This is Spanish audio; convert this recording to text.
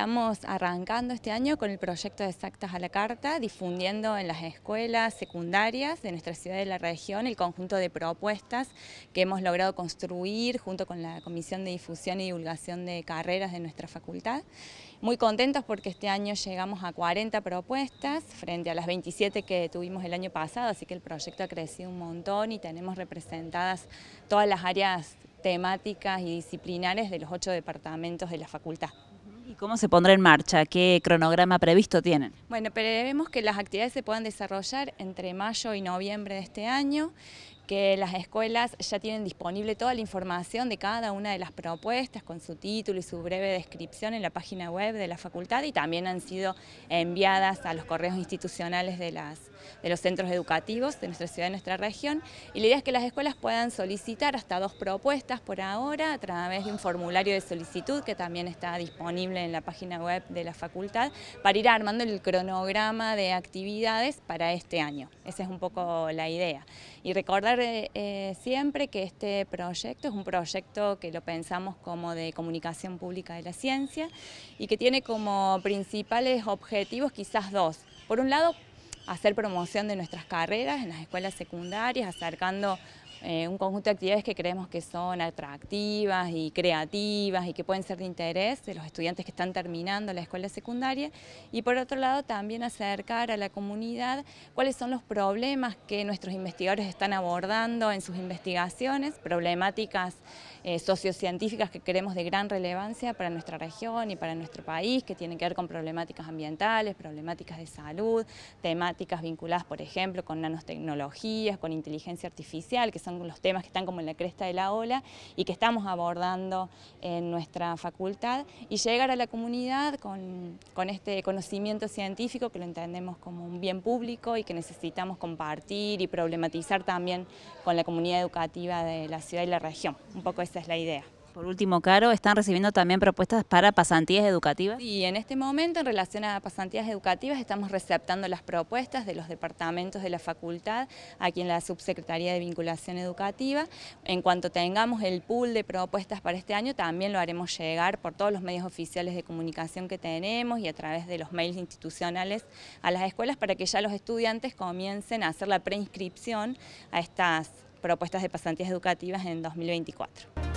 Estamos arrancando este año con el proyecto de Exactas a la Carta, difundiendo en las escuelas secundarias de nuestra ciudad y de la región el conjunto de propuestas que hemos logrado construir junto con la Comisión de Difusión y Divulgación de Carreras de nuestra facultad. Muy contentos porque este año llegamos a 40 propuestas frente a las 27 que tuvimos el año pasado, así que el proyecto ha crecido un montón y tenemos representadas todas las áreas temáticas y disciplinares de los ocho departamentos de la facultad. ¿Cómo se pondrá en marcha? ¿Qué cronograma previsto tienen? Bueno, prevemos que las actividades se puedan desarrollar entre mayo y noviembre de este año que las escuelas ya tienen disponible toda la información de cada una de las propuestas con su título y su breve descripción en la página web de la facultad y también han sido enviadas a los correos institucionales de, las, de los centros educativos de nuestra ciudad, y nuestra región. Y la idea es que las escuelas puedan solicitar hasta dos propuestas por ahora a través de un formulario de solicitud que también está disponible en la página web de la facultad para ir armando el cronograma de actividades para este año. Esa es un poco la idea. Y recordar eh, eh, siempre que este proyecto es un proyecto que lo pensamos como de comunicación pública de la ciencia y que tiene como principales objetivos quizás dos. Por un lado, hacer promoción de nuestras carreras en las escuelas secundarias, acercando eh, un conjunto de actividades que creemos que son atractivas y creativas y que pueden ser de interés de los estudiantes que están terminando la escuela secundaria y por otro lado también acercar a la comunidad cuáles son los problemas que nuestros investigadores están abordando en sus investigaciones, problemáticas eh, sociocientíficas que creemos de gran relevancia para nuestra región y para nuestro país, que tienen que ver con problemáticas ambientales, problemáticas de salud, temáticas vinculadas, por ejemplo, con nanotecnologías, con inteligencia artificial, que son los temas que están como en la cresta de la ola y que estamos abordando en nuestra facultad y llegar a la comunidad con este conocimiento científico que lo entendemos como un bien público y que necesitamos compartir y problematizar también con la comunidad educativa de la ciudad y la región. Un poco esa es la idea. Por último, Caro, ¿están recibiendo también propuestas para pasantías educativas? Y en este momento, en relación a pasantías educativas, estamos receptando las propuestas de los departamentos de la facultad, aquí en la Subsecretaría de Vinculación Educativa. En cuanto tengamos el pool de propuestas para este año, también lo haremos llegar por todos los medios oficiales de comunicación que tenemos y a través de los mails institucionales a las escuelas para que ya los estudiantes comiencen a hacer la preinscripción a estas propuestas de pasantías educativas en 2024.